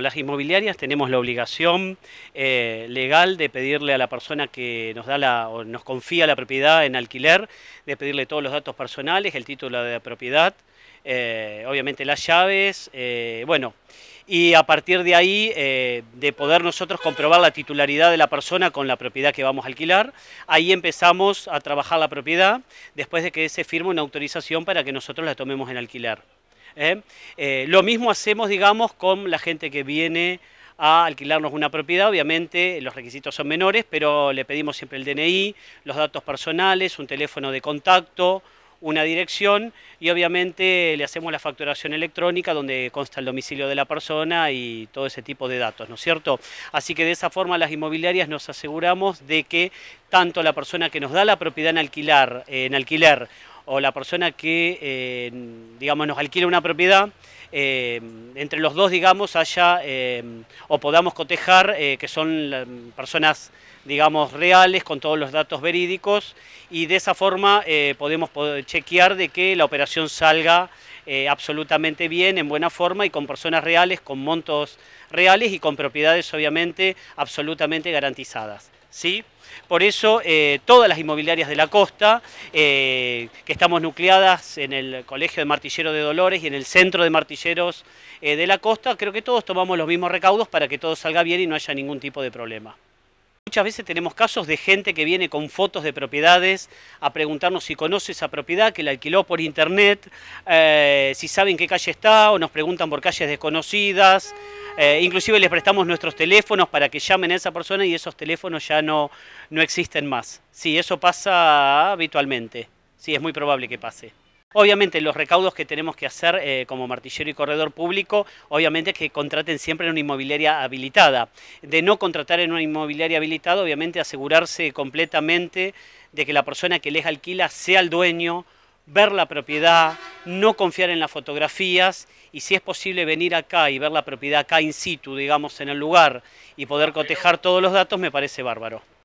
las inmobiliarias tenemos la obligación eh, legal de pedirle a la persona que nos da la, o nos confía la propiedad en alquiler, de pedirle todos los datos personales, el título de la propiedad, eh, obviamente las llaves, eh, bueno, y a partir de ahí de poder nosotros comprobar la titularidad de la persona con la propiedad que vamos a alquilar, ahí empezamos a trabajar la propiedad después de que se firme una autorización para que nosotros la tomemos en alquiler. ¿eh? Eh, lo mismo hacemos, digamos, con la gente que viene a alquilarnos una propiedad. Obviamente los requisitos son menores, pero le pedimos siempre el DNI, los datos personales, un teléfono de contacto, una dirección y obviamente le hacemos la facturación electrónica donde consta el domicilio de la persona y todo ese tipo de datos, ¿no es cierto? Así que de esa forma las inmobiliarias nos aseguramos de que tanto la persona que nos da la propiedad en alquilar, en alquiler o la persona que, eh, nos alquila una propiedad, eh, entre los dos, digamos, haya eh, o podamos cotejar que son personas, digamos, reales con todos los datos verídicos y de esa forma podemos chequear de que la operación salga absolutamente bien, en buena forma y con personas reales, con montos reales y con propiedades, obviamente, absolutamente garantizadas. ¿sí? Por eso eh, todas las inmobiliarias de la costa, eh, que estamos nucleadas en el Colegio de Martilleros de Dolores y en el Centro de Martilleros eh, de la costa, creo que todos tomamos los mismos recaudos para que todo salga bien y no haya ningún tipo de problema. Muchas veces tenemos casos de gente que viene con fotos de propiedades a preguntarnos si conoce esa propiedad, que la alquiló por internet, si saben qué calle está o nos preguntan por calles desconocidas. Eh, inclusive les prestamos nuestros teléfonos para que llamen a esa persona y esos teléfonos ya no, existen más. Sí, eso pasa habitualmente. Sí, es muy probable que pase. Obviamente los recaudos que tenemos que hacer eh, como martillero y corredor público, obviamente que contraten siempre en una inmobiliaria habilitada. De no contratar en una inmobiliaria habilitada, obviamente asegurarse completamente de que la persona que les alquila sea el dueño, ver la propiedad, no confiar en las fotografías y si es posible venir acá y ver la propiedad acá in situ, digamos, en el lugar y poder cotejar todos los datos, me parece bárbaro.